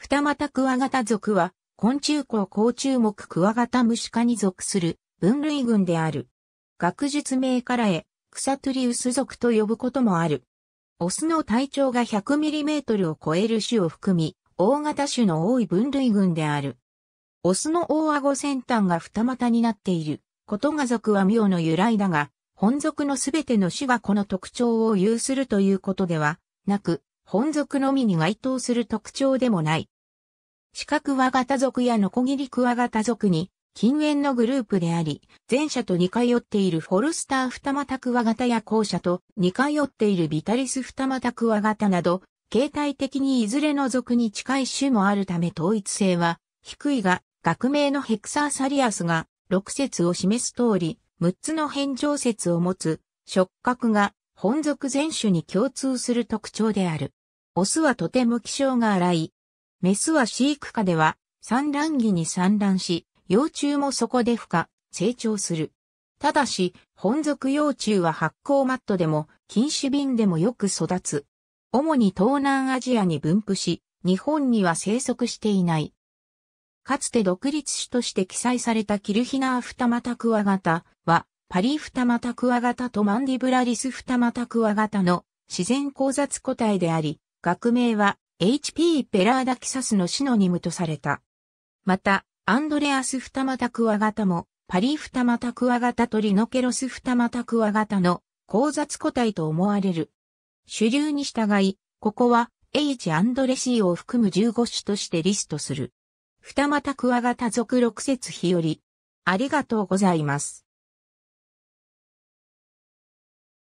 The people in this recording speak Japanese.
二股クワガタ族は、昆虫綱甲虫目クワガタムシ科に属する分類群である。学術名からへ、クサトリウス属と呼ぶこともある。オスの体長が1 0 0トルを超える種を含み、大型種の多い分類群である。オスの大顎先端が二股になっていることが属は妙の由来だが、本属のすべての種がこの特徴を有するということではなく、本属のみに該当する特徴でもない。四角和型族やノコギリクワ型族に近縁のグループであり、前者と似通っているフォルスター二股クワ型や後者と似通っているビタリス二股クワ型など、形態的にいずれの族に近い種もあるため統一性は低いが、学名のヘクサーサリアスが6節を示す通り、6つの変状節を持つ触覚が本属全種に共通する特徴である。オスはとても気性が荒い。メスは飼育下では産卵期に産卵し、幼虫もそこで孵化、成長する。ただし、本属幼虫は発酵マットでも、禁止瓶でもよく育つ。主に東南アジアに分布し、日本には生息していない。かつて独立種として記載されたキルヒナーフタマタクワガタは、パリフタマタクワガタとマンディブラリスフタマタクワガタの自然交雑個体であり、学名は HP ペラーダキサスのシノニムとされた。また、アンドレアスフタマタクワガタも、パリフタマタクワガタとリノケロスフタマタクワガタの交雑個体と思われる。主流に従い、ここは H アンドレ C を含む15種としてリストする。フタマタクワガタ属六節日より。ありがとうございます。